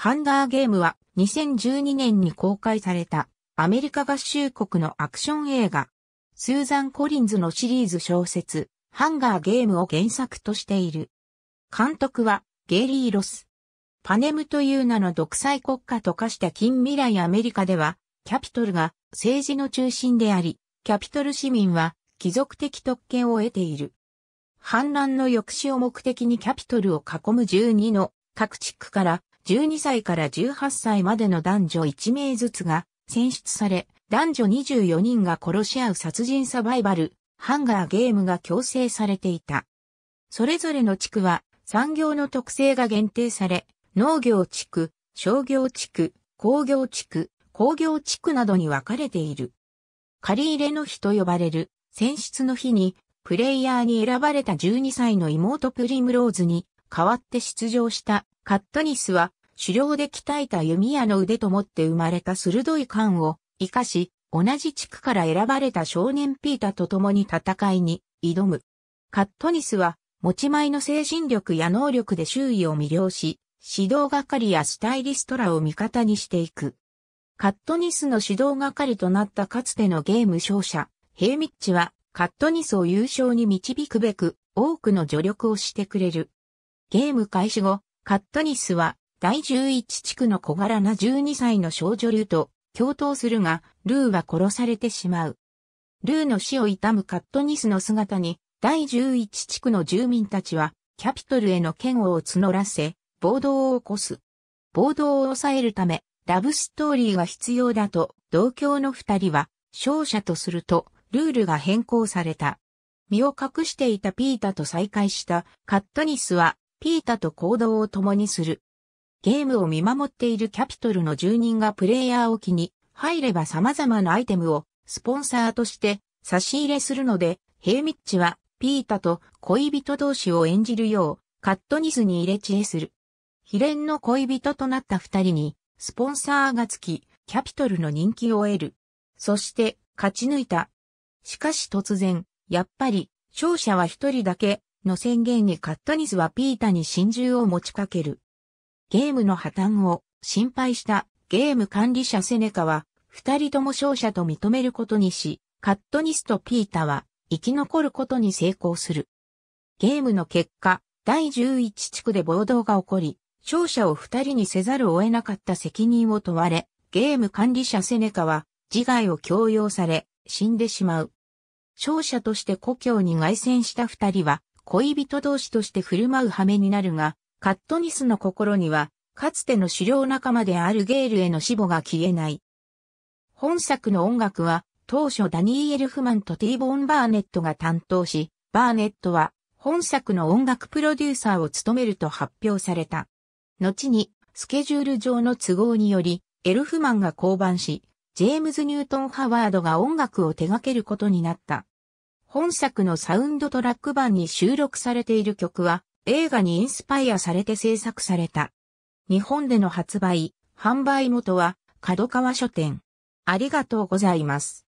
ハンガーゲームは2012年に公開されたアメリカ合衆国のアクション映画、スーザン・コリンズのシリーズ小説、ハンガーゲームを原作としている。監督はゲイリー・ロス。パネムという名の独裁国家と化した近未来アメリカでは、キャピトルが政治の中心であり、キャピトル市民は貴族的特権を得ている。反乱の抑止を目的にキャピトルを囲む12の各地区から12歳から18歳までの男女1名ずつが選出され、男女24人が殺し合う殺人サバイバル、ハンガーゲームが強制されていた。それぞれの地区は産業の特性が限定され、農業地区、商業地区、工業地区、工業地区などに分かれている。借り入れの日と呼ばれる選出の日に、プレイヤーに選ばれた12歳の妹プリムローズに代わって出場したカットニスは狩猟で鍛えた弓矢の腕ともって生まれた鋭い感を活かし、同じ地区から選ばれた少年ピータと共に戦いに挑む。カットニスは持ち前の精神力や能力で周囲を魅了し、指導係やスタイリストらを味方にしていく。カットニスの指導係となったかつてのゲーム勝者、ヘイミッチはカットニスを優勝に導くべく多くの助力をしてくれる。ゲーム開始後、カットニスは第11地区の小柄な12歳の少女ルーと共闘するが、ルーは殺されてしまう。ルーの死を悼むカットニスの姿に、第11地区の住民たちは、キャピトルへの嫌悪を募らせ、暴動を起こす。暴動を抑えるため、ラブストーリーが必要だと、同郷の二人は、勝者とすると、ルールが変更された。身を隠していたピータと再会したカットニスは、ピータと行動を共にする。ゲームを見守っているキャピトルの住人がプレイヤーを機に入れば様々なアイテムをスポンサーとして差し入れするので、ヘイミッチはピータと恋人同士を演じるようカットニスに入れ知恵する。秘伝の恋人となった二人にスポンサーがつき、キャピトルの人気を得る。そして勝ち抜いた。しかし突然、やっぱり勝者は一人だけの宣言にカットニスはピータに真珠を持ちかける。ゲームの破綻を心配したゲーム管理者セネカは、二人とも勝者と認めることにし、カットニスとピータは生き残ることに成功する。ゲームの結果、第11地区で暴動が起こり、勝者を二人にせざるを得なかった責任を問われ、ゲーム管理者セネカは自害を強要され、死んでしまう。勝者として故郷に凱旋した二人は、恋人同士として振る舞う羽目になるが、カットニスの心には、かつての狩猟仲間であるゲールへの死母が消えない。本作の音楽は、当初ダニー・エルフマンとティーボーン・バーネットが担当し、バーネットは本作の音楽プロデューサーを務めると発表された。後に、スケジュール上の都合により、エルフマンが降板し、ジェームズ・ニュートン・ハワードが音楽を手掛けることになった。本作のサウンドトラック版に収録されている曲は、映画にインスパイアされて制作された。日本での発売、販売元は、角川書店。ありがとうございます。